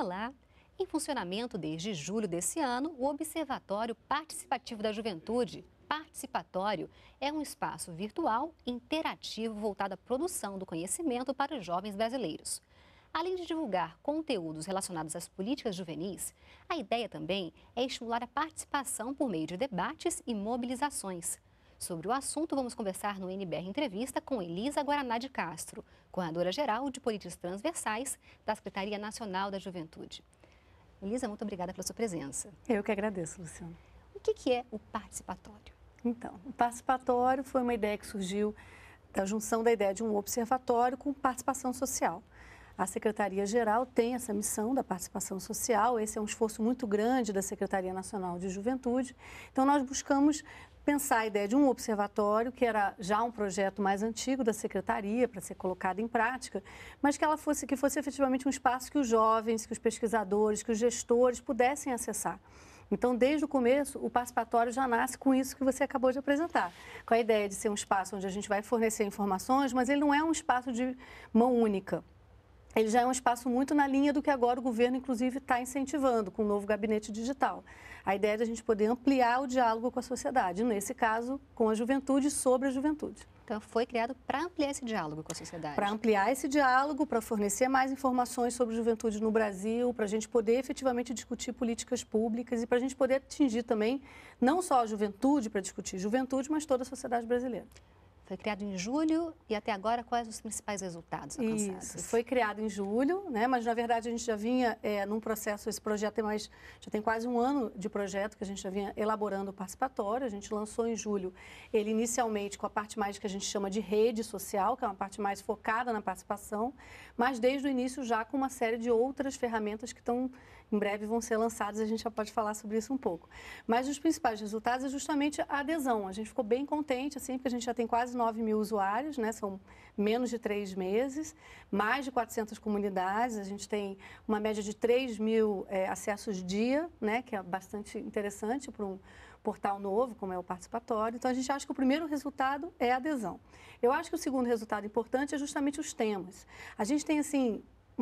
Olá! Em funcionamento desde julho desse ano, o Observatório Participativo da Juventude, Participatório, é um espaço virtual interativo voltado à produção do conhecimento para os jovens brasileiros. Além de divulgar conteúdos relacionados às políticas juvenis, a ideia também é estimular a participação por meio de debates e mobilizações. Sobre o assunto, vamos conversar no NBR Entrevista com Elisa Guaraná de Castro, coordenadora-geral de políticas transversais da Secretaria Nacional da Juventude. Elisa, muito obrigada pela sua presença. Eu que agradeço, Luciana. O que, que é o participatório? Então, o participatório foi uma ideia que surgiu da junção da ideia de um observatório com participação social. A Secretaria-Geral tem essa missão da participação social, esse é um esforço muito grande da Secretaria Nacional de Juventude. Então, nós buscamos pensar a ideia de um observatório, que era já um projeto mais antigo da secretaria para ser colocado em prática, mas que ela fosse que fosse efetivamente um espaço que os jovens, que os pesquisadores, que os gestores pudessem acessar. Então, desde o começo, o participatório já nasce com isso que você acabou de apresentar, com a ideia de ser um espaço onde a gente vai fornecer informações, mas ele não é um espaço de mão única ele já é um espaço muito na linha do que agora o governo, inclusive, está incentivando com o novo gabinete digital. A ideia é de a gente poder ampliar o diálogo com a sociedade, nesse caso, com a juventude sobre a juventude. Então, foi criado para ampliar esse diálogo com a sociedade. Para ampliar esse diálogo, para fornecer mais informações sobre juventude no Brasil, para a gente poder efetivamente discutir políticas públicas e para a gente poder atingir também não só a juventude para discutir juventude, mas toda a sociedade brasileira. Foi criado em julho e até agora quais os principais resultados alcançados? Isso, foi criado em julho, né? mas na verdade a gente já vinha é, num processo, esse projeto é mais, já tem quase um ano de projeto que a gente já vinha elaborando o participatório, a gente lançou em julho ele inicialmente com a parte mais que a gente chama de rede social, que é uma parte mais focada na participação, mas desde o início já com uma série de outras ferramentas que estão em breve vão ser lançadas, a gente já pode falar sobre isso um pouco. Mas os principais resultados é justamente a adesão, a gente ficou bem contente, assim, porque a gente já tem quase 9 mil usuários, né? São menos de três meses, mais de 400 comunidades, a gente tem uma média de 3 mil é, acessos dia, né, que é bastante interessante para um portal novo, como é o participatório. Então, a gente acha que o primeiro resultado é a adesão. Eu acho que o segundo resultado importante é justamente os temas. A gente tem, assim,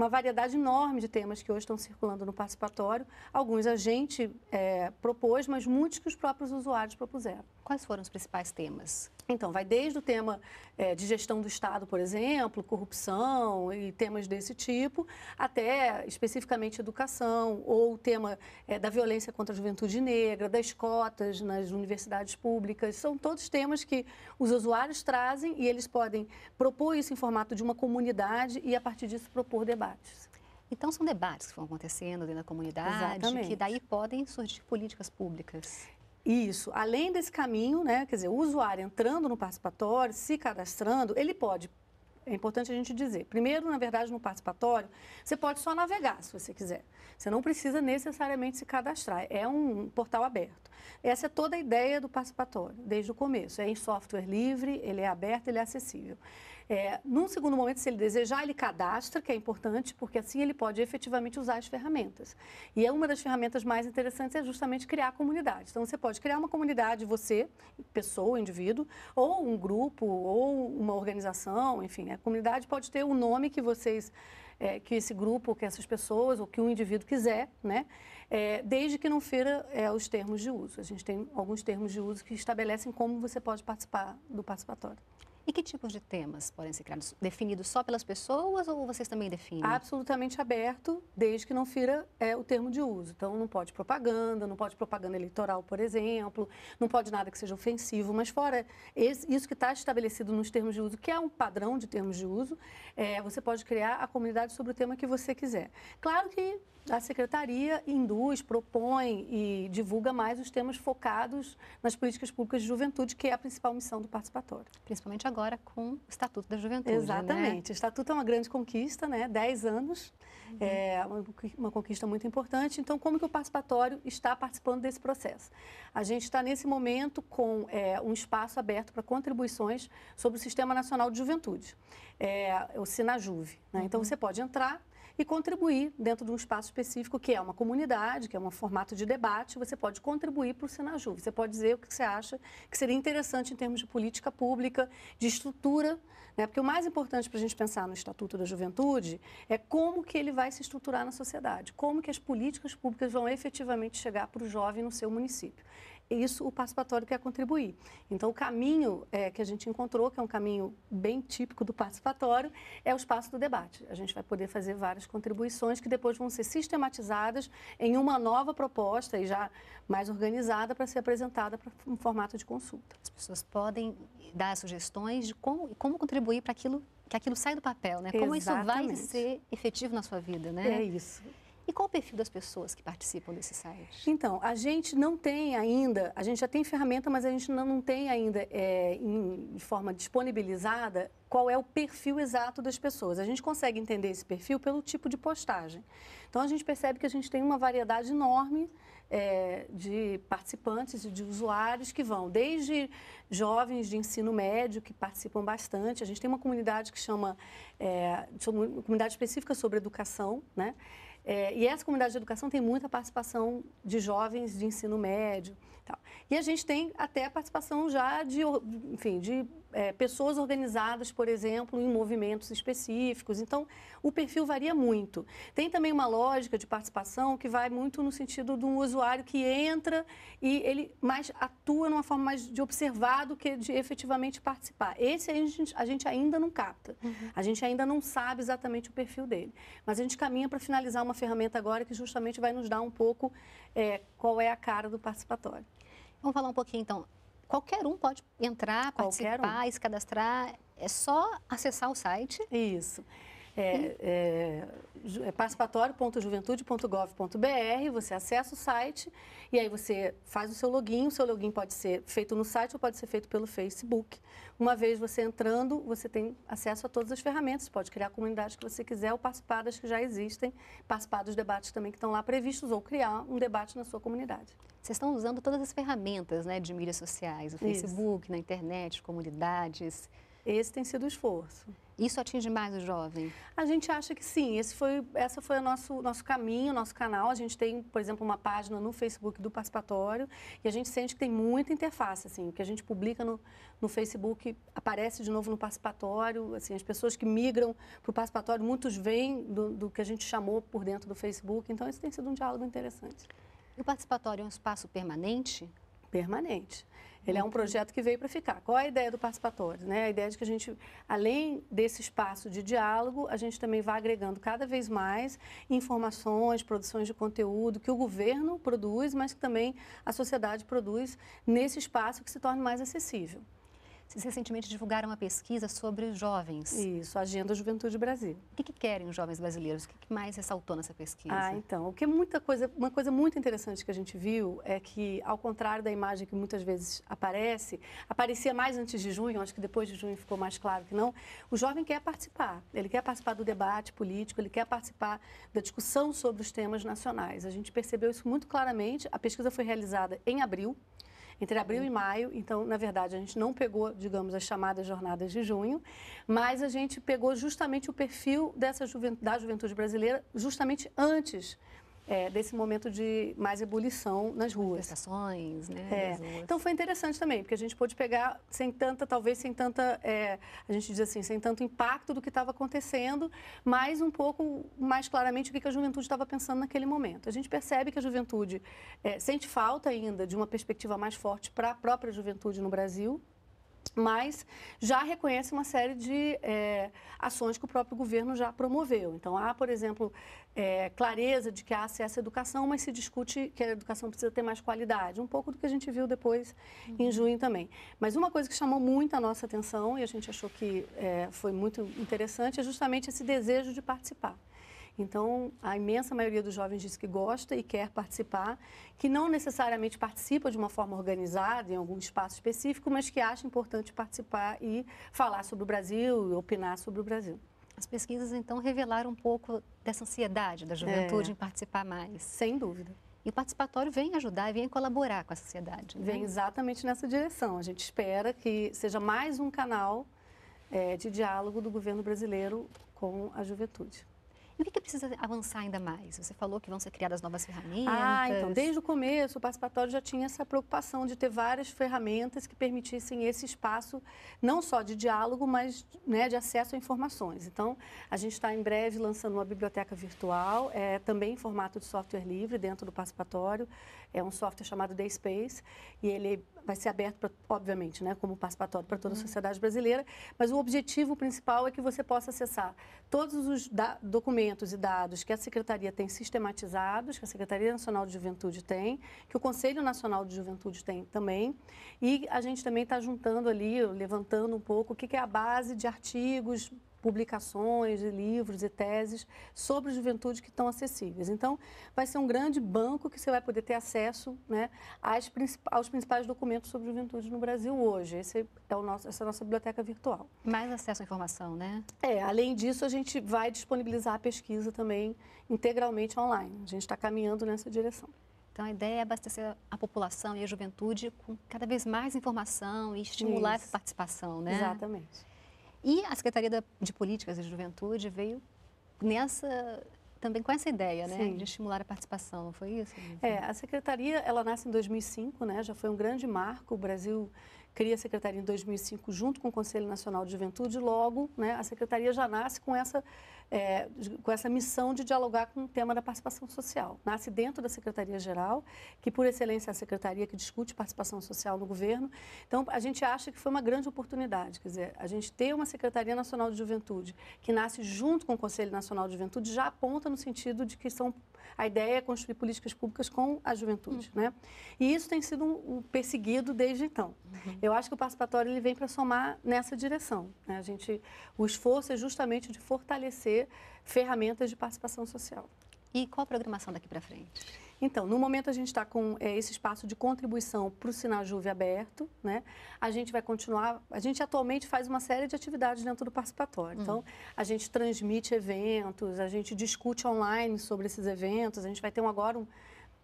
uma variedade enorme de temas que hoje estão circulando no participatório. Alguns a gente é, propôs, mas muitos que os próprios usuários propuseram. Quais foram os principais temas? Então, vai desde o tema é, de gestão do Estado, por exemplo, corrupção e temas desse tipo, até especificamente educação, ou o tema é, da violência contra a juventude negra, das cotas nas universidades públicas. São todos temas que os usuários trazem e eles podem propor isso em formato de uma comunidade e, a partir disso, propor debates. Então, são debates que vão acontecendo dentro da comunidade, Exatamente. que daí podem surgir políticas públicas. Isso. Além desse caminho, né, quer dizer, o usuário entrando no participatório, se cadastrando, ele pode. É importante a gente dizer. Primeiro, na verdade, no participatório, você pode só navegar, se você quiser. Você não precisa necessariamente se cadastrar. É um portal aberto. Essa é toda a ideia do participatório, desde o começo. É em software livre, ele é aberto, ele é acessível. É, num segundo momento, se ele desejar, ele cadastra, que é importante, porque assim ele pode efetivamente usar as ferramentas. E é uma das ferramentas mais interessantes é justamente criar comunidade. Então, você pode criar uma comunidade, você, pessoa, indivíduo, ou um grupo, ou uma organização, enfim, a comunidade pode ter o nome que vocês é, que esse grupo, que essas pessoas ou que um indivíduo quiser, né? É, desde que não fira é, os termos de uso. A gente tem alguns termos de uso que estabelecem como você pode participar do participatório. E que tipos de temas podem ser criados? Definidos só pelas pessoas ou vocês também definem? Absolutamente aberto, desde que não fira é, o termo de uso. Então, não pode propaganda, não pode propaganda eleitoral, por exemplo, não pode nada que seja ofensivo, mas fora isso que está estabelecido nos termos de uso, que é um padrão de termos de uso, é, você pode criar a comunidade sobre o tema que você quiser. Claro que a secretaria induz, propõe e divulga mais os temas focados nas políticas públicas de juventude, que é a principal missão do participatório. Principalmente agora agora com o Estatuto da Juventude. Né? Exatamente. Né? O Estatuto é uma grande conquista, né? Dez anos, uhum. é uma, uma conquista muito importante. Então, como que o participatório está participando desse processo? A gente está nesse momento com é, um espaço aberto para contribuições sobre o Sistema Nacional de Juventude, é, o Sinajuve. Né? Então, uhum. você pode entrar e contribuir dentro de um espaço específico, que é uma comunidade, que é um formato de debate, você pode contribuir para o Senaju, você pode dizer o que você acha que seria interessante em termos de política pública, de estrutura, né? porque o mais importante para a gente pensar no Estatuto da Juventude é como que ele vai se estruturar na sociedade, como que as políticas públicas vão efetivamente chegar para o jovem no seu município isso o participatório quer é contribuir. Então, o caminho é, que a gente encontrou, que é um caminho bem típico do participatório, é o espaço do debate. A gente vai poder fazer várias contribuições que depois vão ser sistematizadas em uma nova proposta e já mais organizada para ser apresentada para um formato de consulta. As pessoas podem dar sugestões de como, como contribuir para aquilo que aquilo saia do papel, né? Como Exatamente. isso vai ser efetivo na sua vida, né? É isso. E qual o perfil das pessoas que participam desse site? Então, a gente não tem ainda, a gente já tem ferramenta, mas a gente não tem ainda é, em, de forma disponibilizada qual é o perfil exato das pessoas. A gente consegue entender esse perfil pelo tipo de postagem. Então, a gente percebe que a gente tem uma variedade enorme é, de participantes e de usuários que vão desde jovens de ensino médio que participam bastante. A gente tem uma comunidade que chama, é, uma comunidade específica sobre educação, né? É, e essa comunidade de educação tem muita participação de jovens de ensino médio. Tal. E a gente tem até a participação já de, enfim, de é, pessoas organizadas, por exemplo, em movimentos específicos. Então, o perfil varia muito. Tem também uma lógica de participação que vai muito no sentido de um usuário que entra e ele mais atua numa forma mais de observar do que de efetivamente participar. Esse a gente, a gente ainda não capta. Uhum. A gente ainda não sabe exatamente o perfil dele. Mas a gente caminha para finalizar uma ferramenta agora que justamente vai nos dar um pouco é, qual é a cara do participatório. Vamos falar um pouquinho então Qualquer um pode entrar, participar, um. se cadastrar. É só acessar o site. Isso é, é, é participatório.juventude.gov.br, você acessa o site e aí você faz o seu login. O seu login pode ser feito no site ou pode ser feito pelo Facebook. Uma vez você entrando, você tem acesso a todas as ferramentas, pode criar a comunidade que você quiser ou participar das que já existem, participar dos debates também que estão lá previstos ou criar um debate na sua comunidade. Vocês estão usando todas as ferramentas né, de mídias sociais, o Facebook, Isso. na internet, comunidades. Esse tem sido o esforço. Isso atinge mais o jovem? A gente acha que sim. Esse foi, essa foi o nosso, nosso caminho, nosso canal. A gente tem, por exemplo, uma página no Facebook do Participatório e a gente sente que tem muita interface, assim, que a gente publica no, no Facebook, aparece de novo no Participatório, assim, as pessoas que migram para o Participatório, muitos vêm do, do que a gente chamou por dentro do Facebook. Então, isso tem sido um diálogo interessante. E o Participatório é um espaço permanente? Permanente. Ele é um projeto que veio para ficar. Qual é a ideia do participatório? Né? A ideia de que a gente, além desse espaço de diálogo, a gente também vai agregando cada vez mais informações, produções de conteúdo que o governo produz, mas que também a sociedade produz nesse espaço que se torne mais acessível. Vocês recentemente divulgaram uma pesquisa sobre jovens. Isso, Agenda Juventude Brasil. O que, que querem os jovens brasileiros? O que, que, mais ressaltou nessa pesquisa? Ah, então, o que é muita coisa, uma coisa muito interessante que a gente viu é que, ao contrário da imagem que muitas vezes aparece, aparecia mais antes de junho, acho que depois de junho ficou mais claro que não, o jovem quer participar, ele quer participar do debate político, ele quer participar da discussão sobre os temas nacionais. A gente percebeu isso muito claramente, a pesquisa foi realizada em abril, entre abril e uhum. maio. Então, na verdade, a gente não pegou, digamos, as chamadas jornadas de junho, mas a gente pegou justamente o perfil dessa juventude, da juventude brasileira justamente antes é, desse momento de mais ebulição nas ruas. Manifestações, né? É. Ruas. Então foi interessante também, porque a gente pôde pegar sem tanta, talvez sem tanta, é, a gente diz assim, sem tanto impacto do que estava acontecendo, mas um pouco mais claramente o que a juventude estava pensando naquele momento. A gente percebe que a juventude é, sente falta ainda de uma perspectiva mais forte para a própria juventude no Brasil, mas já reconhece uma série de é, ações que o próprio governo já promoveu. Então, há, por exemplo, é, clareza de que há acesso à educação, mas se discute que a educação precisa ter mais qualidade, um pouco do que a gente viu depois uhum. em junho também. Mas uma coisa que chamou muito a nossa atenção e a gente achou que é, foi muito interessante é justamente esse desejo de participar. Então, a imensa maioria dos jovens diz que gosta e quer participar, que não necessariamente participa de uma forma organizada, em algum espaço específico, mas que acha importante participar e falar sobre o Brasil, opinar sobre o Brasil. As pesquisas, então, revelaram um pouco dessa ansiedade da juventude é, em participar mais. Sem dúvida. E o participatório vem ajudar e vem colaborar com a sociedade. Né? Vem exatamente nessa direção. A gente espera que seja mais um canal é, de diálogo do governo brasileiro com a juventude. E o que, que precisa avançar ainda mais? Você falou que vão ser criadas novas ferramentas. Ah, então, desde o começo, o participatório já tinha essa preocupação de ter várias ferramentas que permitissem esse espaço, não só de diálogo, mas né, de acesso a informações. Então, a gente está em breve lançando uma biblioteca virtual, é, também em formato de software livre, dentro do participatório é um software chamado DaySpace e ele vai ser aberto, pra, obviamente, né, como participatório para toda a uhum. sociedade brasileira, mas o objetivo principal é que você possa acessar todos os documentos e dados que a Secretaria tem sistematizados, que a Secretaria Nacional de Juventude tem, que o Conselho Nacional de Juventude tem também, e a gente também está juntando ali, levantando um pouco o que, que é a base de artigos, publicações de livros e teses sobre juventude que estão acessíveis. Então, vai ser um grande banco que você vai poder ter acesso né, às, aos principais documentos sobre juventude no Brasil hoje. Esse é o nosso, essa é a nossa biblioteca virtual. Mais acesso à informação, né? É, além disso, a gente vai disponibilizar a pesquisa também integralmente online. A gente está caminhando nessa direção. Então, a ideia é abastecer a população e a juventude com cada vez mais informação e estimular Isso. essa participação, né? Exatamente. E a Secretaria de Políticas e Juventude veio nessa também com essa ideia, né, Sim. de estimular a participação, foi isso? É, a secretaria ela nasce em 2005, né, já foi um grande marco. O Brasil cria a secretaria em 2005 junto com o Conselho Nacional de Juventude. Logo, né, a secretaria já nasce com essa é, com essa missão de dialogar com o tema da participação social. Nasce dentro da Secretaria-Geral, que por excelência é a secretaria que discute participação social no governo. Então, a gente acha que foi uma grande oportunidade, quer dizer, a gente ter uma Secretaria Nacional de Juventude, que nasce junto com o Conselho Nacional de Juventude, já aponta no sentido de que são a ideia é construir políticas públicas com a juventude, uhum. né? E isso tem sido um, um perseguido desde então. Uhum. Eu acho que o participatório ele vem para somar nessa direção. Né? A gente, o esforço é justamente de fortalecer ter ferramentas de participação social. E qual a programação daqui para frente? Então, no momento a gente está com é, esse espaço de contribuição para o Juve aberto, né? A gente vai continuar, a gente atualmente faz uma série de atividades dentro do participatório. Então, uhum. Então, a gente transmite eventos, a gente discute online sobre esses eventos, a gente vai ter um, agora um,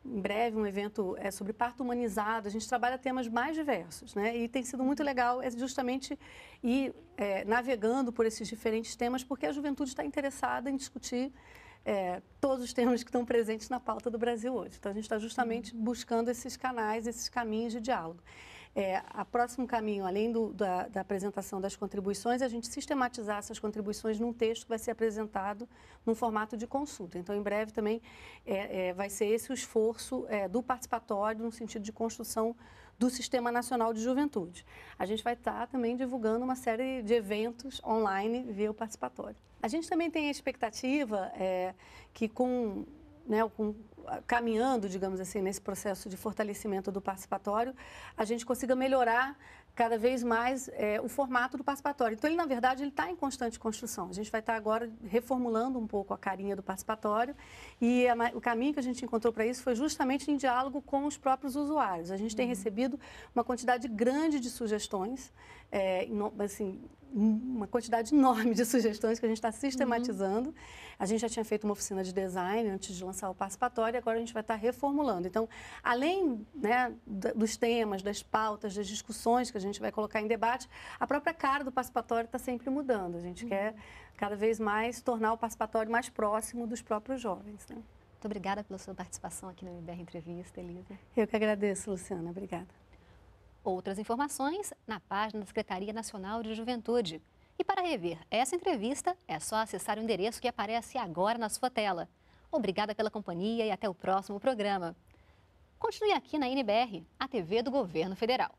em breve um evento é, sobre parto humanizado. A gente trabalha temas mais diversos, né? E tem sido muito legal é justamente ir é, navegando por esses diferentes temas, porque a juventude está interessada em discutir é, todos os temas que estão presentes na pauta do Brasil hoje. Então, a gente está justamente uhum. buscando esses canais, esses caminhos de diálogo é, a próximo caminho, além do, da, da, apresentação das contribuições, é a gente sistematizar essas contribuições num texto que vai ser apresentado num formato de consulta. Então, em breve também é, é, vai ser esse o esforço é, do participatório no sentido de construção do Sistema Nacional de Juventude. A gente vai estar tá também divulgando uma série de eventos online via o participatório. A gente também tem a expectativa é, que com, né, com caminhando, digamos assim, nesse processo de fortalecimento do participatório, a gente consiga melhorar cada vez mais é, o formato do participatório. Então, ele, na verdade, ele está em constante construção. A gente vai estar tá agora reformulando um pouco a carinha do participatório e a, o caminho que a gente encontrou para isso foi justamente em diálogo com os próprios usuários. A gente uhum. tem recebido uma quantidade grande de sugestões, é, assim, uma quantidade enorme de sugestões que a gente está sistematizando. Uhum. A gente já tinha feito uma oficina de design antes de lançar o participatório, agora a gente vai estar tá reformulando. Então, além né, dos temas, das pautas, das discussões que a gente vai colocar em debate, a própria cara do participatório está sempre mudando. A gente uhum. quer cada vez mais tornar o participatório mais próximo dos próprios jovens. Né? Muito obrigada pela sua participação aqui no MBR Entrevista, Elisa. Eu que agradeço, Luciana. Obrigada. Outras informações na página da Secretaria Nacional de Juventude. E para rever essa entrevista, é só acessar o endereço que aparece agora na sua tela. Obrigada pela companhia e até o próximo programa. Continue aqui na NBR, a TV do Governo Federal.